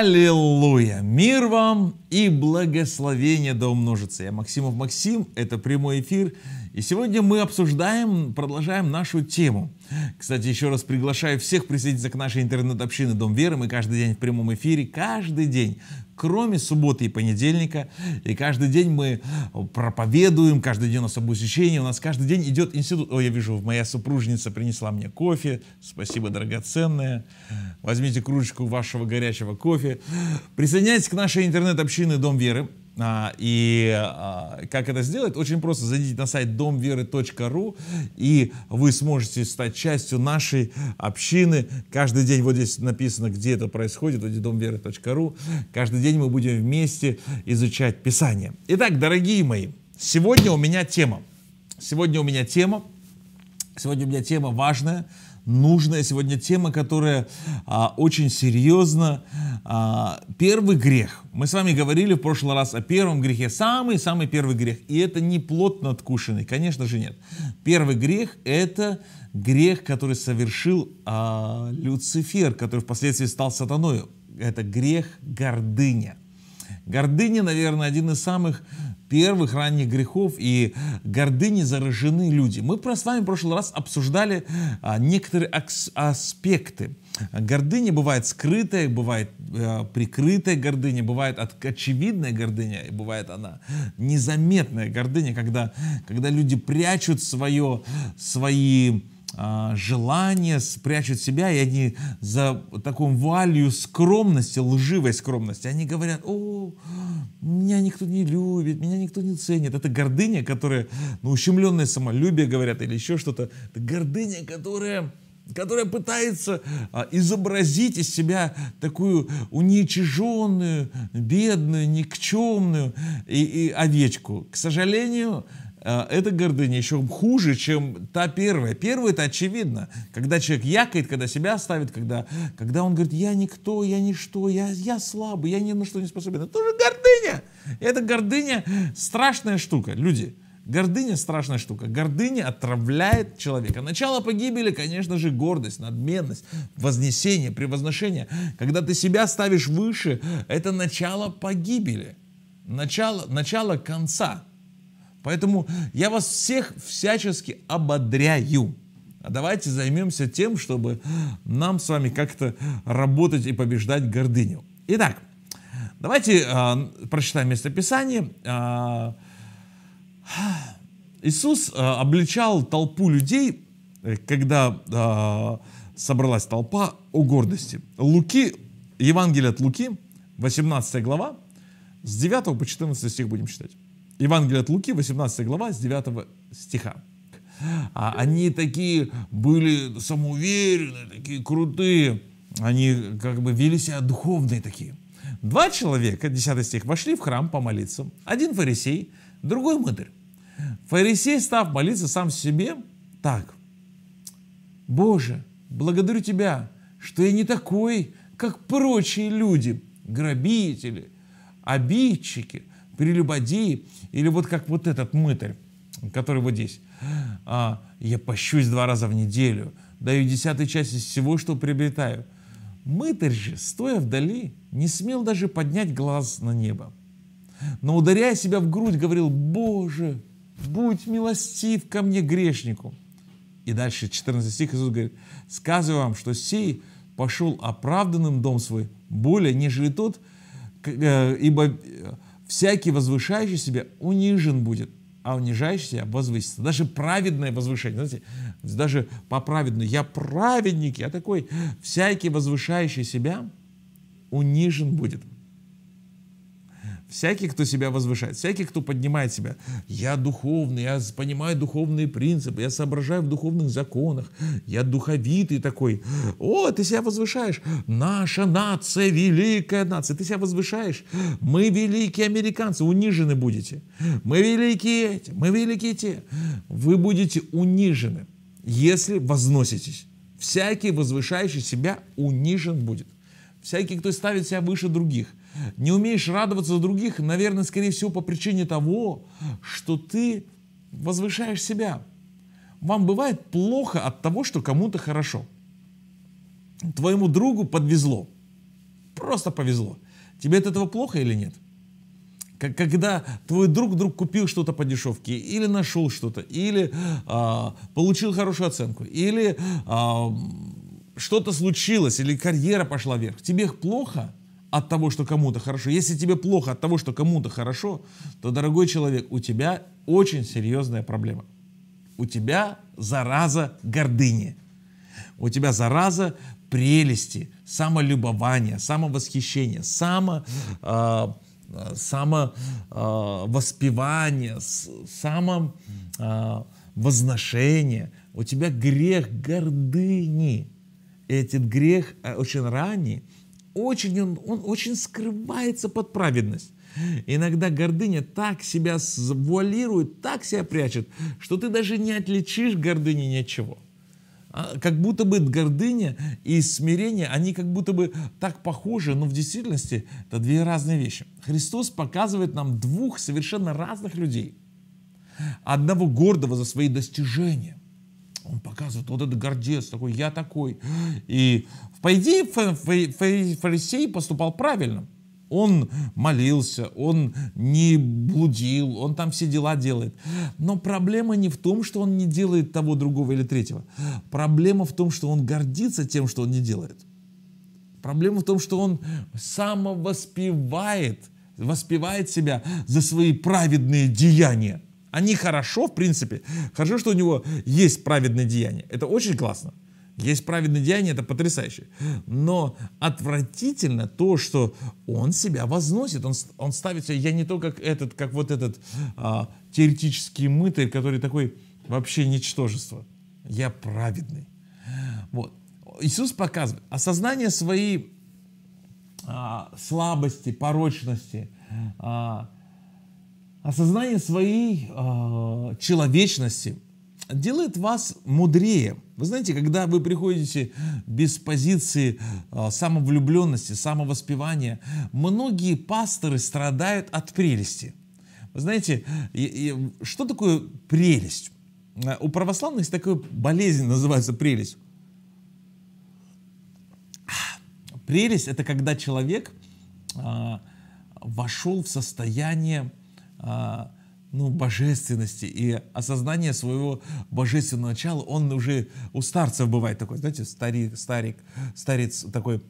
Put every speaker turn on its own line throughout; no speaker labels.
Аллилуйя! Мир вам и благословение да умножится. Я Максимов Максим, это прямой эфир. И сегодня мы обсуждаем, продолжаем нашу тему. Кстати, еще раз приглашаю всех присоединиться к нашей интернет-общине Дом Веры. Мы каждый день в прямом эфире, каждый день кроме субботы и понедельника. И каждый день мы проповедуем, каждый день у нас обучение, у нас каждый день идет институт. О, я вижу, моя супружница принесла мне кофе, спасибо, драгоценное. Возьмите кружечку вашего горячего кофе. Присоединяйтесь к нашей интернет-общине «Дом веры». А, и а, как это сделать? Очень просто. Зайдите на сайт домверы.ру и вы сможете стать частью нашей общины. Каждый день вот здесь написано, где это происходит, вот домверы.ру. Каждый день мы будем вместе изучать Писание. Итак, дорогие мои, сегодня у меня тема. Сегодня у меня тема. Сегодня у меня тема важная – нужная сегодня тема, которая а, очень серьезна. А, первый грех. Мы с вами говорили в прошлый раз о первом грехе. Самый-самый первый грех. И это не плотно надкушенный, конечно же нет. Первый грех – это грех, который совершил а, Люцифер, который впоследствии стал Сатаной. Это грех гордыня. Гордыня, наверное, один из самых первых ранних грехов и гордыни заражены люди. Мы с вами в прошлый раз обсуждали а, некоторые аспекты. Гордыня бывает скрытая, бывает э, прикрытая гордыня, бывает от, очевидная гордыня, и бывает она незаметная гордыня, когда, когда люди прячут свое, свои а, желание спрячут себя, и они за таком валью скромности, лживой скромности, они говорят, о, меня никто не любит, меня никто не ценит. Это гордыня, которая, ну, ущемленное самолюбие, говорят, или еще что-то. Это гордыня, которая которая пытается а, изобразить из себя такую уничиженную, бедную, никчемную и, и овечку. К сожалению, Э, эта гордыня еще хуже, чем та первая. Первая это очевидно, когда человек якает, когда себя ставит, когда, когда он говорит, я никто, я ничто, я, я слабый, я ни на что не способен. Это тоже гордыня. И эта гордыня страшная штука, люди. Гордыня страшная штука. Гордыня отравляет человека. Начало погибели, конечно же, гордость, надменность, вознесение, превозношение. Когда ты себя ставишь выше, это начало погибели. Начало, начало конца. Поэтому я вас всех всячески ободряю. А давайте займемся тем, чтобы нам с вами как-то работать и побеждать гордыню. Итак, давайте э, прочитаем местописание. Э, Иисус э, обличал толпу людей, э, когда э, собралась толпа о гордости. Луки, Евангелие от Луки, 18 глава, с 9 по 14 стих будем читать. Евангелие от Луки, 18 глава, с 9 стиха. А они такие были самоуверенные, такие крутые. Они как бы вели себя духовные такие. Два человека, 10 стих, вошли в храм помолиться. Один фарисей, другой мытарь. Фарисей, став молиться сам себе, так. «Боже, благодарю Тебя, что я не такой, как прочие люди, грабители, обидчики, прелюбодеи, или вот как вот этот мытарь, который вот здесь. А, я пощусь два раза в неделю, даю десятую часть из всего, что приобретаю. Мытарь же, стоя вдали, не смел даже поднять глаз на небо. Но, ударяя себя в грудь, говорил, «Боже, будь милостив ко мне, грешнику!» И дальше 14 стих Иисус говорит, «Сказываю вам, что сей пошел оправданным дом свой более, нежели тот, э, ибо э, Всякий возвышающий себя унижен будет, а унижающий себя возвысится. Даже праведное возвышение, знаете, даже по праведному. Я праведник, я такой. Всякий возвышающий себя унижен будет. Всякий, кто себя возвышает, всякий, кто поднимает себя. Я духовный, я понимаю духовные принципы, я соображаю в духовных законах, я духовитый такой. О, ты себя возвышаешь. Наша нация, великая нация, ты себя возвышаешь. Мы великие американцы, унижены будете. Мы великие эти, мы великие те. Вы будете унижены, если возноситесь. Всякий, возвышающий себя, унижен будет. Всякий, кто ставит себя выше других, не умеешь радоваться за других, наверное, скорее всего, по причине того, что ты возвышаешь себя. Вам бывает плохо от того, что кому-то хорошо. Твоему другу подвезло. Просто повезло. Тебе от этого плохо или нет? когда твой друг вдруг купил что-то по дешевке, или нашел что-то, или а, получил хорошую оценку, или а, что-то случилось, или карьера пошла вверх, тебе их плохо? от того, что кому-то хорошо, если тебе плохо от того, что кому-то хорошо, то, дорогой человек, у тебя очень серьезная проблема. У тебя зараза гордыни. У тебя зараза прелести, самолюбования, самовосхищения, само, э, а, самовоспевания, а, э, самовозношения. А, у тебя грех гордыни. И этот грех очень ранний – очень, он, он очень скрывается под праведность. Иногда гордыня так себя вуалирует, так себя прячет, что ты даже не отличишь гордыни ни от чего. А, как будто бы гордыня и смирение, они как будто бы так похожи, но в действительности это две разные вещи. Христос показывает нам двух совершенно разных людей. Одного гордого за свои достижения, он показывает вот этот гордец такой, я такой. И по идее фарисей поступал правильно. Он молился, он не блудил, он там все дела делает. Но проблема не в том, что он не делает того, другого или третьего. Проблема в том, что он гордится тем, что он не делает. Проблема в том, что он самовоспевает, воспевает себя за свои праведные деяния. Они хорошо, в принципе. Хорошо, что у него есть праведные деяния. Это очень классно. Есть праведные деяния, это потрясающе. Но отвратительно то, что он себя возносит, он, он ставит себя, я не то как этот, как вот этот а, теоретический мытарь, который такой вообще ничтожество. Я праведный. Вот. Иисус показывает, осознание своей а, слабости, порочности, а, Осознание своей э, человечности делает вас мудрее. Вы знаете, когда вы приходите без позиции э, самовлюбленности, самовоспевания, многие пасторы страдают от прелести. Вы знаете, и, и, что такое прелесть? У православных есть такая болезнь, называется прелесть. Прелесть – это когда человек э, вошел в состояние а, ну, божественности и осознание своего божественного начала, он уже у старцев бывает такой, знаете, старик, старик, старец такой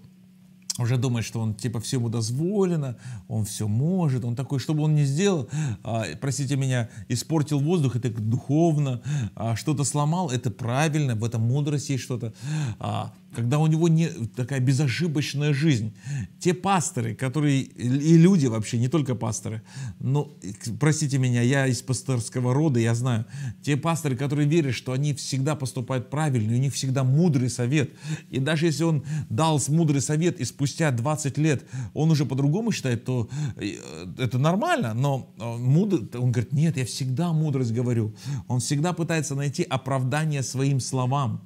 уже думает, что он типа все ему дозволено, он все может, он такой, чтобы он не сделал, а, простите меня, испортил воздух, это духовно, а, что-то сломал, это правильно, в этом мудрость есть что-то. А, когда у него не такая безошибочная жизнь. Те пасторы, которые, и люди вообще, не только пасторы, но, ну, простите меня, я из пасторского рода, я знаю, те пасторы, которые верят, что они всегда поступают правильно, у них всегда мудрый совет. И даже если он дал мудрый совет, и спустя 20 лет он уже по-другому считает, то э, это нормально, но э, мудр, он говорит, нет, я всегда мудрость говорю. Он всегда пытается найти оправдание своим словам.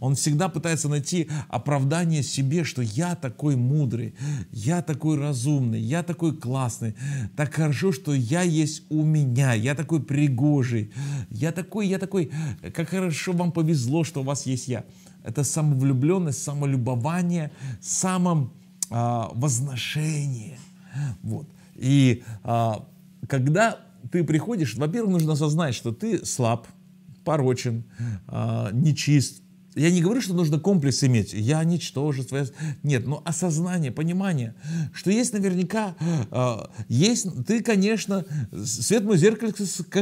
Он всегда пытается найти оправдание себе, что я такой мудрый, я такой разумный, я такой классный, так хорошо, что я есть у меня, я такой пригожий, я такой, я такой, как хорошо вам повезло, что у вас есть я. Это самовлюбленность, самолюбование, самовозношение. А, вот. И а, когда ты приходишь, во-первых, нужно осознать, что ты слаб, порочен, а, нечист, я не говорю, что нужно комплекс иметь. Я ничтожество. Я... Нет, но осознание, понимание, что есть наверняка, э, есть, ты, конечно, свет светлому зеркалу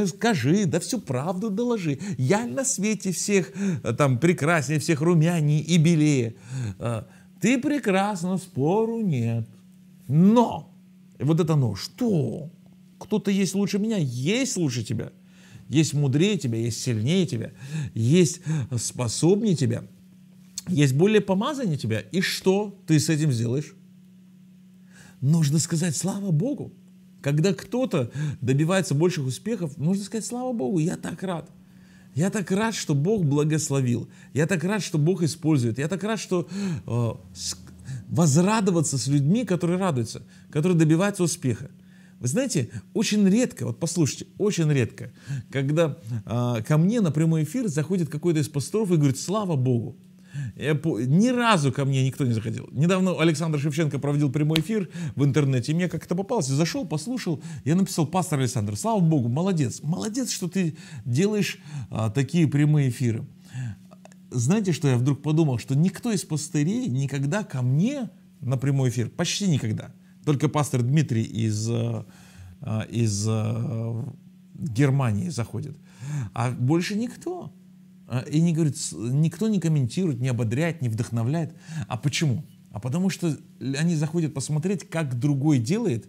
скажи, да всю правду доложи. Я на свете всех э, там прекраснее, всех румяней и белее. Э, ты прекрасна, спору нет. Но, вот это но, что? Кто-то есть лучше меня, есть лучше тебя есть мудрее тебя, есть сильнее тебя, есть способнее тебя, есть более помазаннее тебя. И что ты с этим сделаешь? Нужно сказать «Слава Богу!» Когда кто-то добивается больших успехов, нужно сказать «Слава Богу, я так рад!» Я так рад, что Бог благословил. Я так рад, что Бог использует. Я так рад, что э, возрадоваться с людьми, которые радуются, которые добиваются успеха. Вы знаете, очень редко, вот послушайте, очень редко, когда э, ко мне на прямой эфир заходит какой-то из пасторов и говорит, слава Богу. Я Ни разу ко мне никто не заходил. Недавно Александр Шевченко проводил прямой эфир в интернете, и мне как-то попался, зашел, послушал, я написал, пастор Александр, слава Богу, молодец, молодец, что ты делаешь а, такие прямые эфиры. Знаете, что я вдруг подумал, что никто из пастырей никогда ко мне на прямой эфир, почти никогда, только пастор Дмитрий из, э, э, из э, Германии заходит. А больше никто. И не говорит, никто не комментирует, не ободряет, не вдохновляет. А почему? А потому что они заходят посмотреть, как другой делает,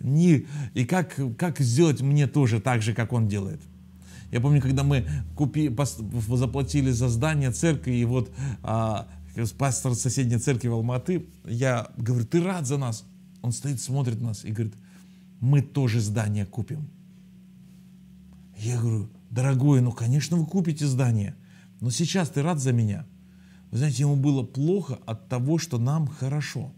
не, и как, как сделать мне тоже так же, как он делает. Я помню, когда мы купи, пас, заплатили за здание церкви, и вот а, пастор соседней церкви в Алматы, я говорю, ты рад за нас? Он стоит, смотрит нас и говорит, мы тоже здание купим. Я говорю, дорогой, ну, конечно, вы купите здание, но сейчас ты рад за меня. Вы знаете, ему было плохо от того, что нам хорошо.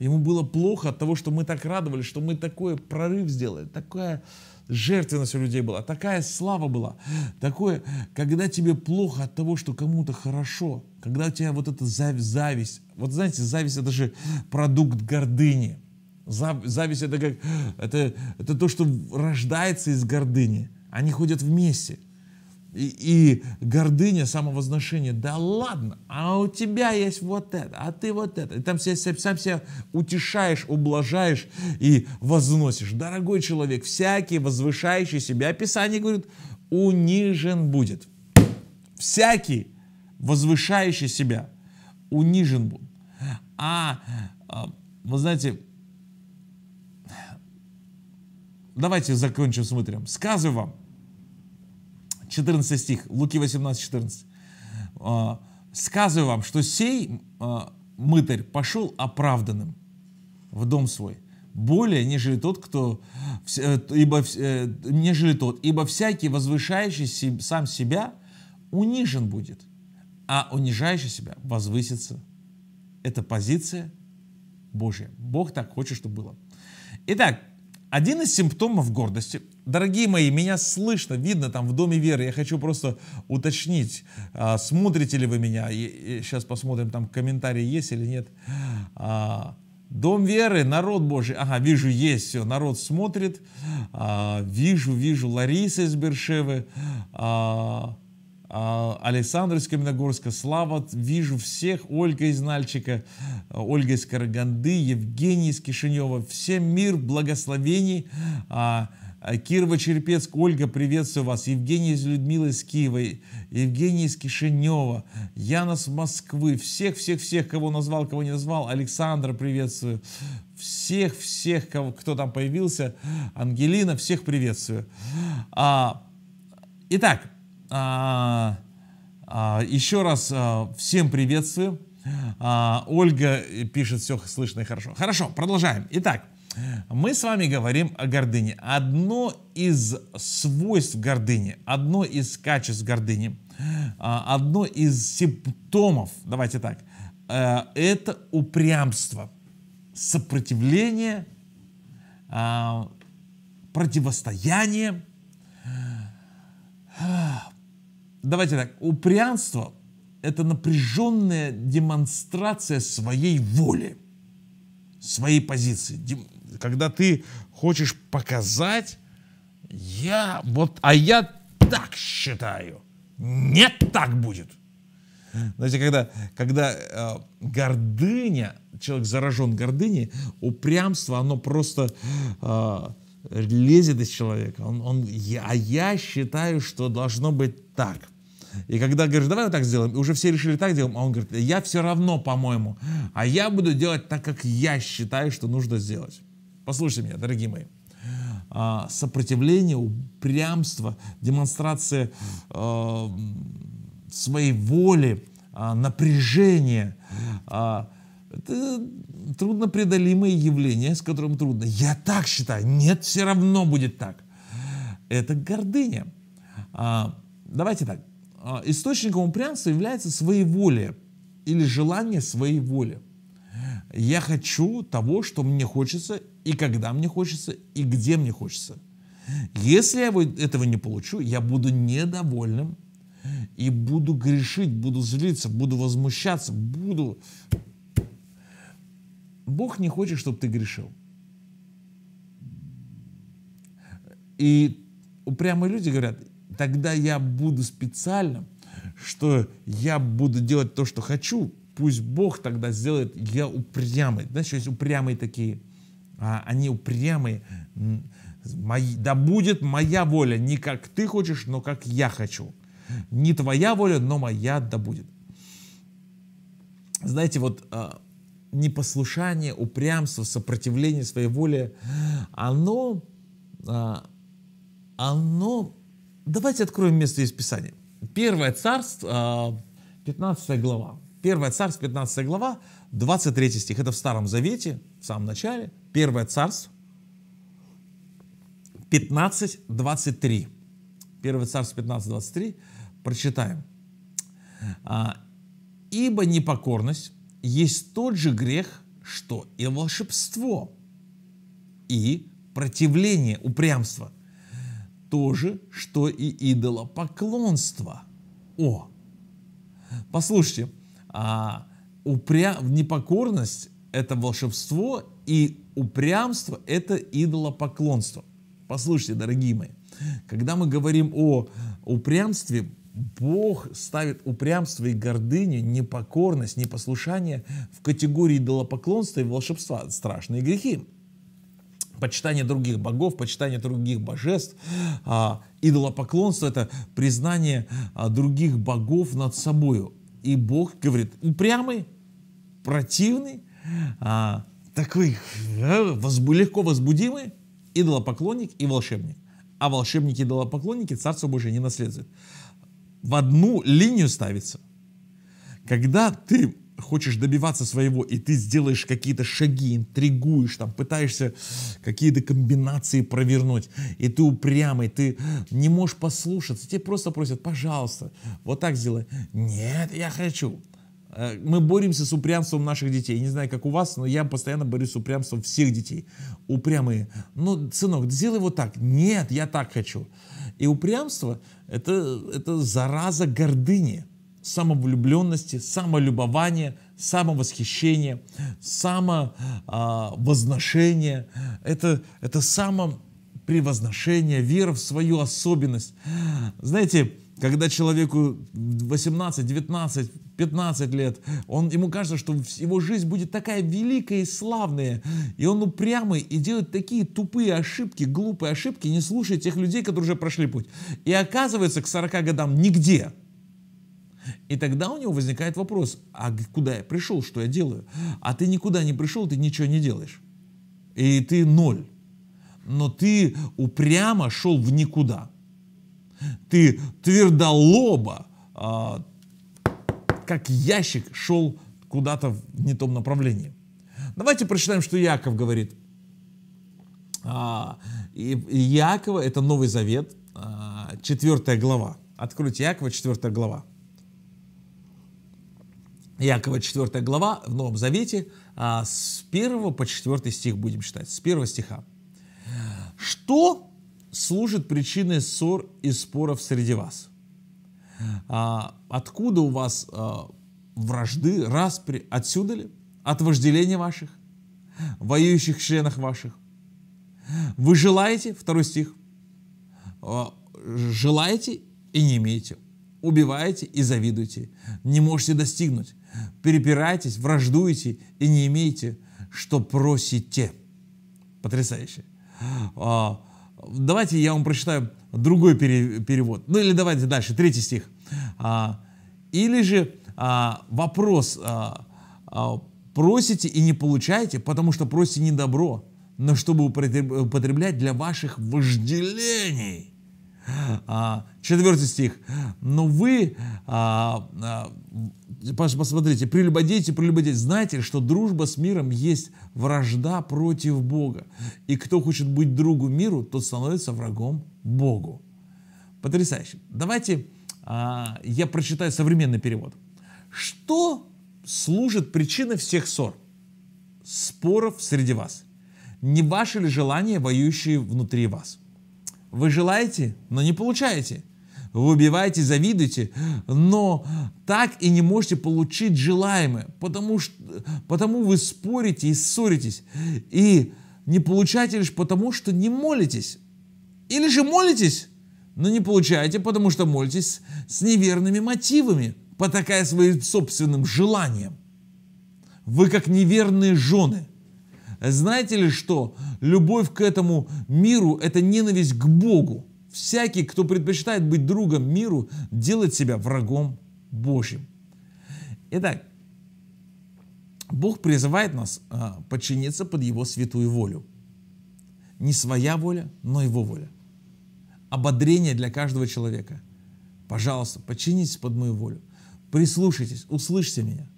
Ему было плохо от того, что мы так радовались, что мы такой прорыв сделали, такая жертвенность у людей была, такая слава была, такое, когда тебе плохо от того, что кому-то хорошо, когда у тебя вот эта зависть, вот знаете, зависть это же продукт гордыни. Зависть это как это, это то, что рождается из гордыни. Они ходят вместе. И, и гордыня, самовозношение, да ладно, а у тебя есть вот это, а ты вот это. И там себя, сам себя утешаешь, ублажаешь и возносишь. Дорогой человек, всякий возвышающий себя, Писание говорит, унижен будет. Всякий возвышающий себя унижен был. А, а, вы знаете, давайте закончим смотрим. Сказываю вам, 14 стих, Луки 18, 14. Сказываю вам, что сей а, мытарь пошел оправданным в дом свой, более, нежели тот, кто, э, ибо, э, нежели тот, ибо всякий, возвышающий сам себя, унижен будет – а унижающий себя возвысится. Это позиция Божья. Бог так хочет, чтобы было. Итак, один из симптомов гордости. Дорогие мои, меня слышно, видно там в Доме Веры. Я хочу просто уточнить, а, смотрите ли вы меня. И, сейчас посмотрим, там комментарии есть или нет. А, дом Веры, народ Божий. Ага, вижу, есть все. Народ смотрит. А, вижу, вижу Лариса из Бершевы. А, Александр из Каменогорска, Слава, вижу всех, Ольга из Нальчика, Ольга из Караганды, Евгений из Кишинева, всем мир, благословений, а, Кирово-Черепецк, Ольга, приветствую вас, Евгений из Людмилы из Киева, Евгений из Кишинева, Яна с Москвы, всех-всех-всех, кого назвал, кого не назвал, Александр, приветствую, всех-всех, кто там появился, Ангелина, всех приветствую. А, итак, а, а, еще раз а, всем приветствую. А, Ольга пишет, все слышно и хорошо. Хорошо, продолжаем. Итак, мы с вами говорим о гордыне. Одно из свойств гордыни, одно из качеств гордыни, а, одно из симптомов, давайте так, э, это упрямство, сопротивление, а, противостояние, давайте так, упрямство – это напряженная демонстрация своей воли, своей позиции. Когда ты хочешь показать, я вот, а я так считаю. Нет, так будет. Знаете, когда, когда э, гордыня, человек заражен гордыней, упрямство, оно просто э, лезет из человека. Он, он, я, а я считаю, что должно быть так. И когда говоришь, давай вот так сделаем, и уже все решили так делаем, а он говорит, я все равно, по-моему, а я буду делать так, как я считаю, что нужно сделать. Послушайте меня, дорогие мои. А, сопротивление, упрямство, демонстрация а, своей воли, а, напряжение а, это труднопреодолимые явления, с которым трудно. Я так считаю. Нет, все равно будет так. Это гордыня. А, давайте так. А, источником упрямства является своеволие или желание своей воли. Я хочу того, что мне хочется, и когда мне хочется, и где мне хочется. Если я этого не получу, я буду недовольным и буду грешить, буду злиться, буду возмущаться, буду... Бог не хочет, чтобы ты грешил. И упрямые люди говорят, тогда я буду специально, что я буду делать то, что хочу, пусть Бог тогда сделает, я упрямый. Знаешь, есть упрямые такие, а, они упрямые. Мои, да будет моя воля, не как ты хочешь, но как я хочу. Не твоя воля, но моя да будет. Знаете, вот а, непослушание, упрямство, сопротивление своей воле, оно, а, оно Давайте откроем место из Писания. Первое царство, 15 а, глава. Первое царство, 15 глава, 23 стих. Это в Старом Завете, в самом начале. Первое царство, 15, 23. Первое царство, 15, 23. Прочитаем. А, «Ибо непокорность есть тот же грех, что и волшебство, и противление, упрямство – то же, что и идолопоклонство. О! Послушайте, а, упря... непокорность – это волшебство, и упрямство – это идолопоклонство. Послушайте, дорогие мои, когда мы говорим о упрямстве, Бог ставит упрямство и гордыню, непокорность, непослушание в категории идолопоклонства и волшебства, страшные грехи почитание других богов, почитание других божеств. А, идолопоклонство — это признание а, других богов над собою. И Бог говорит, упрямый, противный, а, такой э, легко возбудимый, идолопоклонник и волшебник. А волшебники и идолопоклонники Царство Божие не наследуют. В одну линию ставится. Когда ты хочешь добиваться своего, и ты сделаешь какие-то шаги, интригуешь, там, пытаешься какие-то комбинации провернуть, и ты упрямый, ты не можешь послушаться, тебе просто просят, пожалуйста, вот так сделай. Нет, я хочу. Э, мы боремся с упрямством наших детей. Не знаю, как у вас, но я постоянно борюсь с упрямством всех детей. Упрямые. Ну, сынок, сделай вот так. Нет, я так хочу. И упрямство это, это зараза гордыни самовлюбленности, самолюбования, самовосхищения, самовозношения. Это, это самопревозношение, вера в свою особенность. Знаете, когда человеку 18, 19, 15 лет, он, ему кажется, что его жизнь будет такая великая и славная, и он упрямый и делает такие тупые ошибки, глупые ошибки, не слушая тех людей, которые уже прошли путь. И оказывается к 40 годам нигде – и тогда у него возникает вопрос, а куда я пришел, что я делаю? А ты никуда не пришел, ты ничего не делаешь. И ты ноль. Но ты упрямо шел в никуда. Ты твердолобо, а, как ящик, шел куда-то в не том направлении. Давайте прочитаем, что Яков говорит. А, и, и Якова, это Новый Завет, а, 4 глава. Откройте Якова, 4 глава. Якова 4 глава в Новом Завете, а, с 1 по 4 стих будем читать, с 1 стиха. «Что служит причиной ссор и споров среди вас? А, откуда у вас а, вражды, распри? Отсюда ли? От вожделения ваших, воюющих членах ваших? Вы желаете, второй стих, желаете и не имеете убиваете и завидуете, не можете достигнуть, перепираетесь, враждуете и не имеете, что просите. Потрясающе. А, давайте я вам прочитаю другой перевод. Ну или давайте дальше, третий стих. А, или же а, вопрос просите и не получаете, потому что просите не добро, но чтобы употреблять для ваших вожделений. А, Четвертый стих. Но вы, а, а, посмотрите, прелюбодейте, прелюбодейте. Знаете, что дружба с миром есть вражда против Бога. И кто хочет быть другу миру, тот становится врагом Богу. Потрясающе. Давайте я прочитаю современный перевод. Что служит причиной всех ссор, споров среди вас? Не ваши ли желания, воюющие внутри вас? Вы желаете, но не получаете. Вы убиваете, завидуете, но так и не можете получить желаемое, потому, что, потому вы спорите и ссоритесь, и не получаете лишь потому, что не молитесь. Или же молитесь, но не получаете, потому что молитесь с неверными мотивами, потакая своим собственным желанием. Вы как неверные жены – знаете ли что? Любовь к этому миру – это ненависть к Богу. Всякий, кто предпочитает быть другом миру, делает себя врагом Божьим. Итак, Бог призывает нас а, подчиниться под Его святую волю. Не своя воля, но Его воля. Ободрение для каждого человека. Пожалуйста, подчинитесь под мою волю. Прислушайтесь, услышьте меня.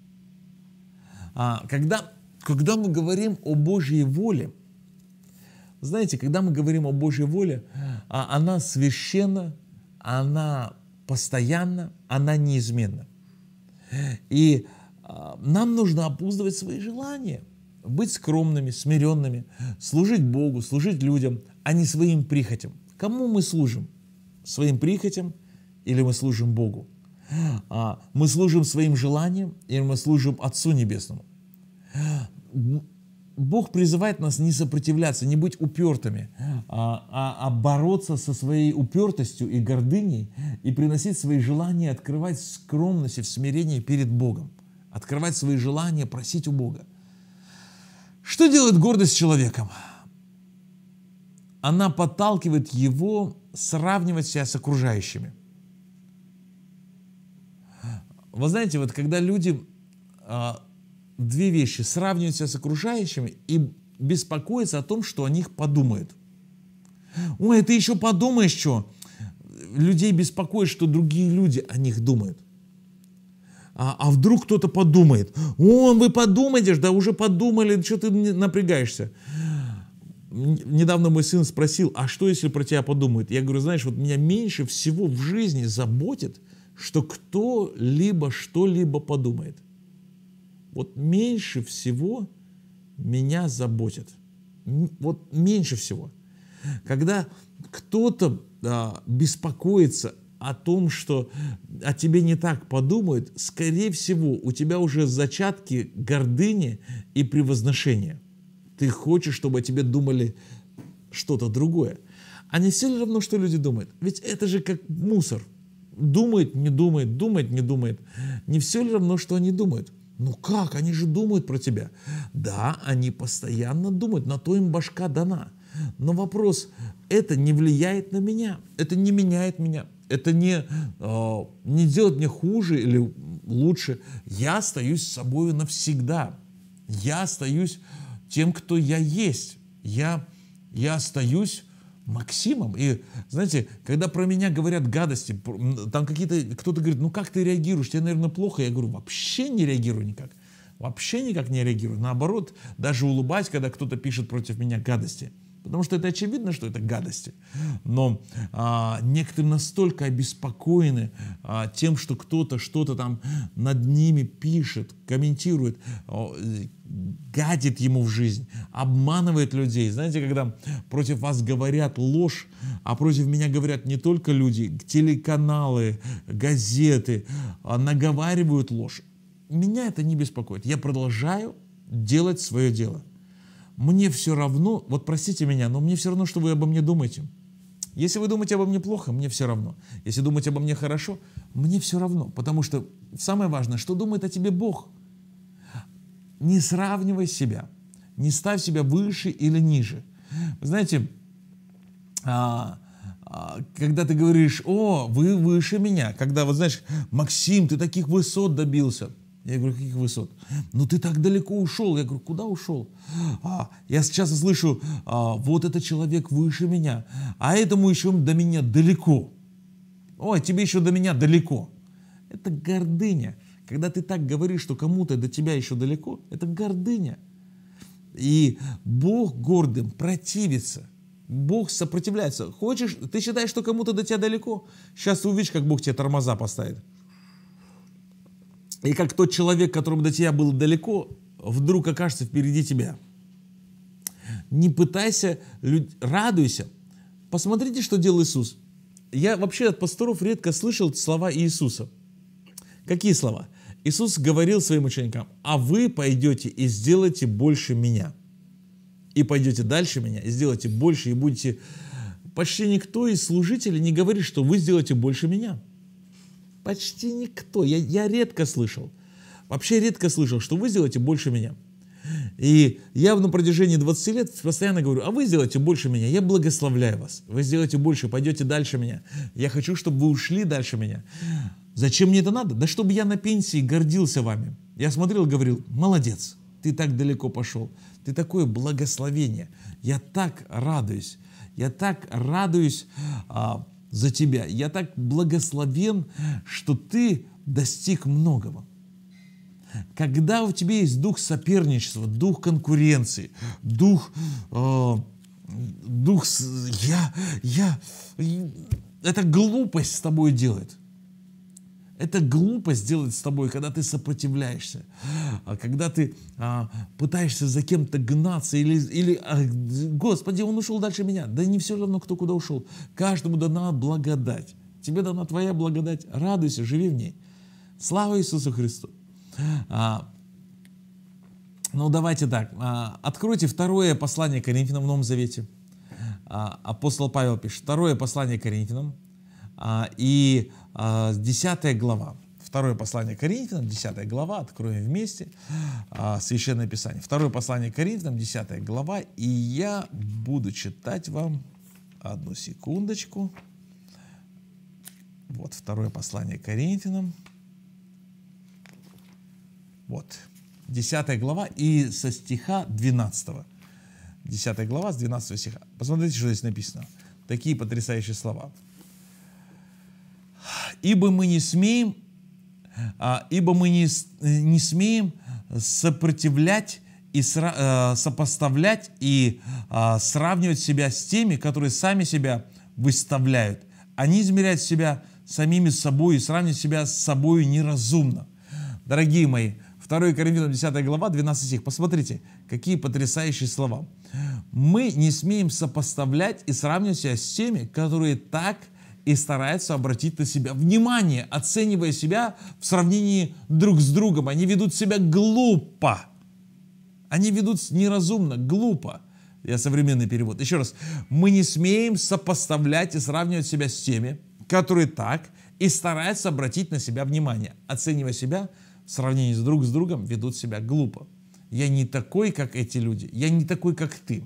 А, когда когда мы говорим о Божьей воле, знаете, когда мы говорим о Божьей воле, а, она священна, она постоянна, она неизменна. И а, нам нужно обуздывать свои желания, быть скромными, смиренными, служить Богу, служить людям, а не своим прихотям. Кому мы служим? Своим прихотям или мы служим Богу? А, мы служим своим желаниям или мы служим Отцу Небесному? Бог призывает нас не сопротивляться, не быть упертыми, а, а, а, бороться со своей упертостью и гордыней и приносить свои желания, открывать скромность и в смирении перед Богом. Открывать свои желания, просить у Бога. Что делает гордость с человеком? Она подталкивает его сравнивать себя с окружающими. Вы знаете, вот когда люди а, две вещи. Сравнивать себя с окружающими и беспокоиться о том, что о них подумают. Ой, а ты еще подумаешь, что? Людей беспокоит, что другие люди о них думают. А, а вдруг кто-то подумает. О, вы подумаете, да уже подумали, что ты напрягаешься. Недавно мой сын спросил, а что если про тебя подумают? Я говорю, знаешь, вот меня меньше всего в жизни заботит, что кто-либо что-либо подумает вот меньше всего меня заботит. Вот меньше всего. Когда кто-то а, беспокоится о том, что о тебе не так подумают, скорее всего, у тебя уже зачатки гордыни и превозношения. Ты хочешь, чтобы о тебе думали что-то другое. А не все равно, что люди думают? Ведь это же как мусор. Думает, не думает, думает, не думает. Не все ли равно, что они думают? Ну как? Они же думают про тебя. Да, они постоянно думают, на то им башка дана. Но вопрос, это не влияет на меня, это не меняет меня, это не, э, не делает мне хуже или лучше. Я остаюсь собой навсегда. Я остаюсь тем, кто я есть. Я, я остаюсь Максимом. И, знаете, когда про меня говорят гадости, там какие-то, кто-то говорит, ну как ты реагируешь, тебе, наверное, плохо. Я говорю, вообще не реагирую никак. Вообще никак не реагирую. Наоборот, даже улыбаюсь, когда кто-то пишет против меня гадости. Потому что это очевидно, что это гадости. Но а, некоторые настолько обеспокоены а, тем, что кто-то что-то там над ними пишет, комментирует, гадит ему в жизнь, обманывает людей. Знаете, когда против вас говорят ложь, а против меня говорят не только люди, телеканалы, газеты, а, наговаривают ложь. Меня это не беспокоит. Я продолжаю делать свое дело мне все равно, вот простите меня, но мне все равно, что вы обо мне думаете. Если вы думаете обо мне плохо, мне все равно. Если думаете обо мне хорошо, мне все равно. Потому что самое важное, что думает о тебе Бог. Не сравнивай себя. Не ставь себя выше или ниже. Вы знаете, а, а, когда ты говоришь, о, вы выше меня, когда, вот знаешь, Максим, ты таких высот добился – я говорю, каких высот? Ну ты так далеко ушел. Я говорю, куда ушел? А, я сейчас слышу, а, вот этот человек выше меня, а этому еще до меня далеко. Ой, тебе еще до меня далеко. Это гордыня. Когда ты так говоришь, что кому-то до тебя еще далеко, это гордыня. И Бог гордым противится. Бог сопротивляется. Хочешь, ты считаешь, что кому-то до тебя далеко? Сейчас ты увидишь, как Бог тебе тормоза поставит. И как тот человек, которому до тебя было далеко, вдруг окажется впереди тебя. Не пытайся, радуйся. Посмотрите, что делал Иисус. Я вообще от пасторов редко слышал слова Иисуса. Какие слова? Иисус говорил своим ученикам, а вы пойдете и сделайте больше меня. И пойдете дальше меня, и сделайте больше, и будете... Почти никто из служителей не говорит, что вы сделаете больше меня. Почти никто. Я, я редко слышал. Вообще редко слышал, что вы сделаете больше меня. И я на протяжении 20 лет постоянно говорю, а вы сделаете больше меня, я благословляю вас. Вы сделаете больше, пойдете дальше меня. Я хочу, чтобы вы ушли дальше меня. Зачем мне это надо? Да чтобы я на пенсии гордился вами. Я смотрел и говорил, молодец, ты так далеко пошел. Ты такое благословение. Я так радуюсь. Я так радуюсь а, за тебя. Я так благословен, что ты достиг многого. Когда у тебя есть дух соперничества, дух конкуренции, дух, э, дух я, я, это глупость с тобой делает. Это глупо сделать с тобой, когда ты сопротивляешься, а когда ты а, пытаешься за кем-то гнаться или, или а, Господи, он ушел дальше меня. Да не все равно, кто куда ушел. Каждому дана благодать. Тебе дана твоя благодать. Радуйся, живи в ней. Слава Иисусу Христу. А, ну, давайте так. А, откройте второе послание Коринфянам в Новом Завете. А, апостол Павел пишет. Второе послание Коринфянам. А, и 10 а, глава, второе послание Коринфянам, 10 глава, откроем вместе а, Священное Писание. Второе послание Коринфянам, 10 глава, и я буду читать вам одну секундочку. Вот второе послание Коринфянам. Вот, 10 глава и со стиха 12. 10 глава с 12 стиха. Посмотрите, что здесь написано. Такие потрясающие слова. Ибо мы не смеем, а, ибо мы не, э, не смеем сопротивлять и э, сопоставлять и а, сравнивать себя с теми, которые сами себя выставляют. Они измеряют себя самими собой и сравнивают себя с собой неразумно. Дорогие мои, 2 Коринфянам 10 глава, 12 стих. Посмотрите, какие потрясающие слова. Мы не смеем сопоставлять и сравнивать себя с теми, которые так – и стараются обратить на себя внимание, оценивая себя в сравнении друг с другом. Они ведут себя глупо. Они ведут неразумно, глупо. Я современный перевод. Еще раз. Мы не смеем сопоставлять и сравнивать себя с теми, которые так и стараются обратить на себя внимание, оценивая себя в сравнении с друг с другом, ведут себя глупо. Я не такой, как эти люди. Я не такой, как ты.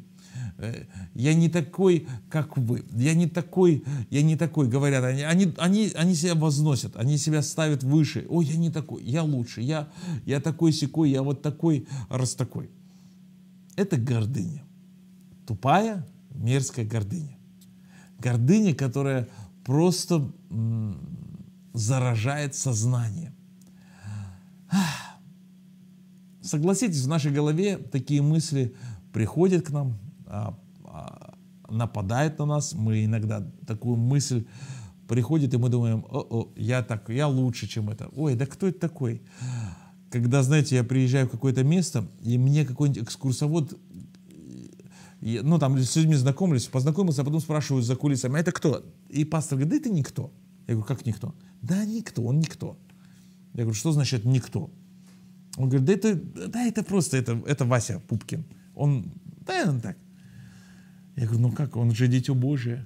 Э, я не такой, как вы, я не такой, я не такой, говорят они, они, они, они себя возносят, они себя ставят выше, ой, я не такой, я лучше, я, я такой секой, я вот такой, раз такой. Это гордыня, тупая, мерзкая гордыня. Гордыня, которая просто заражает сознание. Согласитесь, в нашей голове такие мысли приходят к нам, а, а, нападает на нас, мы иногда такую мысль приходит, и мы думаем, о-о, я так, я лучше, чем это. Ой, да кто это такой? Когда, знаете, я приезжаю в какое-то место, и мне какой-нибудь экскурсовод, ну, там с людьми знакомлюсь, познакомился, а потом спрашивают за кулисами, а это кто? И пастор говорит, да это никто. Я говорю, как никто? Да никто, он никто. Я говорю, что значит никто? Он говорит, да это, да это просто, это, это Вася Пупкин. Он, да, он так. Я говорю, ну как, он же дитё Божие.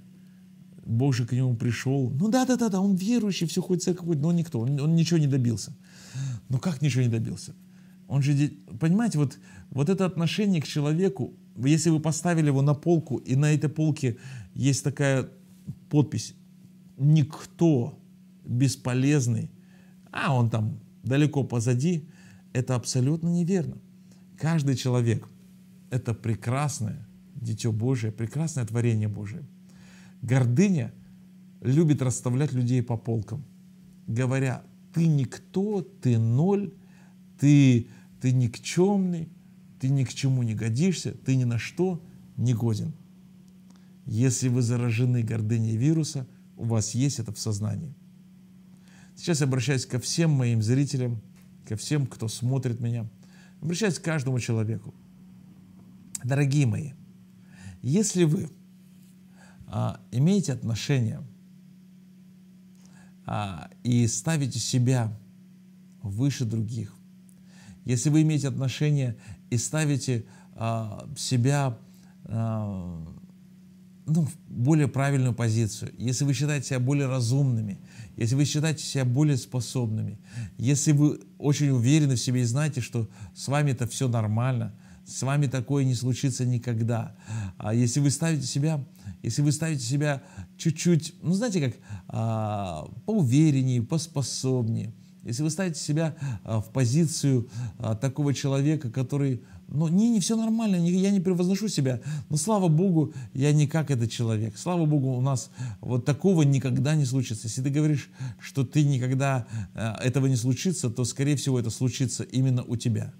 Бог к нему пришел. Ну да, да, да, да, он верующий, все хоть какой-то, но никто, он, он ничего не добился. Ну как ничего не добился? Он же, понимаете, вот, вот это отношение к человеку, если вы поставили его на полку, и на этой полке есть такая подпись «Никто бесполезный», а он там далеко позади, это абсолютно неверно. Каждый человек — это прекрасное, дитё Божие, прекрасное творение Божие. Гордыня любит расставлять людей по полкам, говоря, ты никто, ты ноль, ты, ты никчемный, ты ни к чему не годишься, ты ни на что не годен. Если вы заражены гордыней вируса, у вас есть это в сознании. Сейчас обращаюсь ко всем моим зрителям, ко всем, кто смотрит меня, обращаюсь к каждому человеку. Дорогие мои – если вы а, имеете отношения а, и ставите себя выше других, если вы имеете отношения и ставите а, себя а, ну, в более правильную позицию, если вы считаете себя более разумными, если вы считаете себя более способными, если вы очень уверены в себе и знаете, что с вами это все нормально – с вами такое не случится никогда. А если вы ставите себя, если вы ставите себя чуть-чуть, ну знаете как, а, поувереннее, поспособнее, если вы ставите себя а, в позицию а, такого человека, который, ну не, не все нормально, не, я не превозношу себя, но слава Богу, я не как этот человек. Слава Богу, у нас вот такого никогда не случится. Если ты говоришь, что ты никогда а, этого не случится, то скорее всего это случится именно у тебя.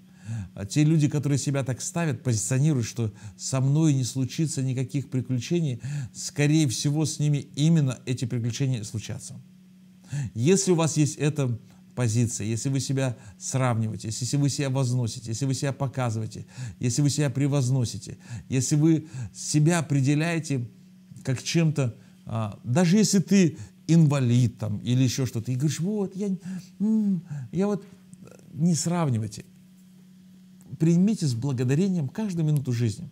А те люди, которые себя так ставят, позиционируют, что со мной не случится никаких приключений, скорее всего, с ними именно эти приключения случатся. Если у вас есть эта позиция, если вы себя сравниваете, если вы себя возносите, если вы себя показываете, если вы себя превозносите, если вы себя определяете как чем-то, а, даже если ты инвалид там или еще что-то, и говоришь, вот, я, я вот, э, не сравнивайте примите с благодарением каждую минуту жизни.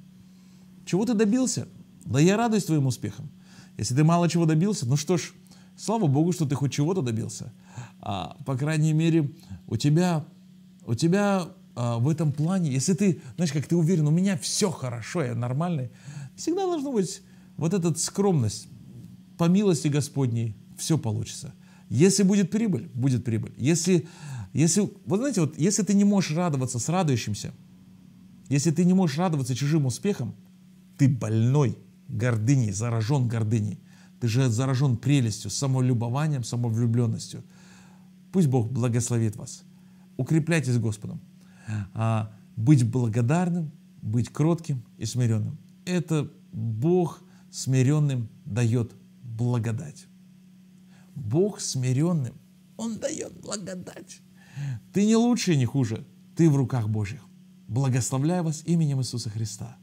Чего ты добился? Да я радуюсь твоим успехам. Если ты мало чего добился, ну что ж, слава Богу, что ты хоть чего-то добился. А, по крайней мере, у тебя, у тебя а, в этом плане, если ты, знаешь, как ты уверен, у меня все хорошо, я нормальный, всегда должна быть вот эта скромность. По милости Господней все получится. Если будет прибыль, будет прибыль. Если если, вот знаете, вот, если ты не можешь радоваться с радующимся, если ты не можешь радоваться чужим успехам, ты больной гордыней, заражен гордыней. Ты же заражен прелестью, самолюбованием, самовлюбленностью. Пусть Бог благословит вас. Укрепляйтесь Господом. А, быть благодарным, быть кротким и смиренным. Это Бог смиренным дает благодать. Бог смиренным, Он дает благодать. Ты не лучше и не хуже, ты в руках Божьих. Благословляю вас именем Иисуса Христа.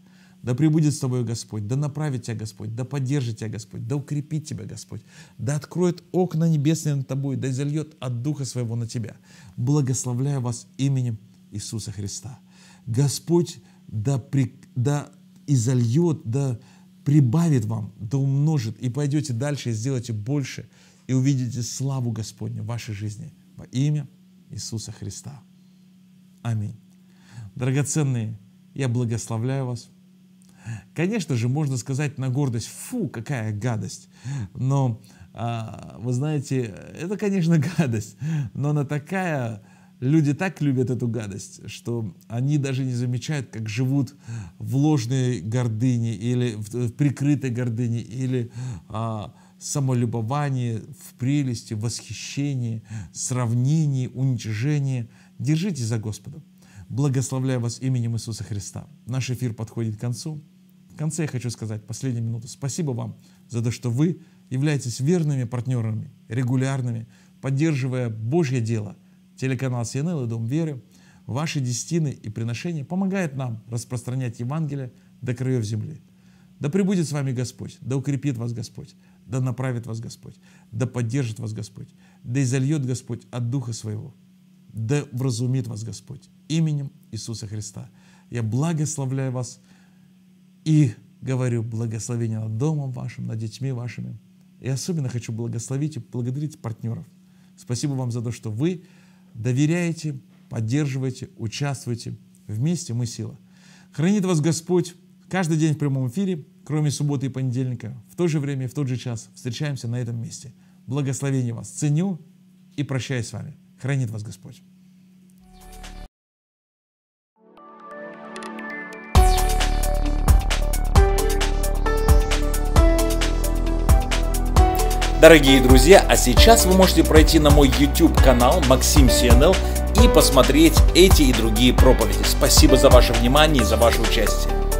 Да пребудет с тобой Господь, да направит тебя Господь, да поддержит тебя Господь, да укрепит тебя Господь, да откроет окна небесные над тобой, да изольет от Духа Своего на тебя. Благословляю вас именем Иисуса Христа. Господь да, при, да изольет, да прибавит вам, да умножит, и пойдете дальше, и сделайте больше, и увидите славу Господню в вашей жизни. Во имя Иисуса Христа. Аминь. Драгоценные, я благословляю вас. Конечно же, можно сказать на гордость, фу, какая гадость. Но, а, вы знаете, это, конечно, гадость, но она такая, люди так любят эту гадость, что они даже не замечают, как живут в ложной гордыне или в прикрытой гордыне или а, самолюбовании, в прелести, в восхищении, сравнении, уничижении. Держитесь за Господа. Благословляю вас именем Иисуса Христа. Наш эфир подходит к концу. В конце я хочу сказать, последнюю минуту, спасибо вам за то, что вы являетесь верными партнерами, регулярными, поддерживая Божье дело, телеканал CNL и Дом Веры. Ваши десятины и приношения помогают нам распространять Евангелие до краев земли. Да пребудет с вами Господь, да укрепит вас Господь. Да направит вас Господь, да поддержит вас Господь, да изольет Господь от Духа Своего, да вразумит вас Господь именем Иисуса Христа. Я благословляю вас и говорю благословение над домом вашим, над детьми вашими. И особенно хочу благословить и благодарить партнеров. Спасибо вам за то, что вы доверяете, поддерживаете, участвуете. Вместе мы сила. Хранит вас Господь Каждый день в прямом эфире, кроме субботы и понедельника, в то же время и в тот же час встречаемся на этом месте. Благословение вас ценю и прощаюсь с вами. Хранит вас Господь. Дорогие друзья, а сейчас вы можете пройти на мой YouTube канал Максим CNL и посмотреть эти и другие проповеди. Спасибо за ваше внимание и за ваше участие.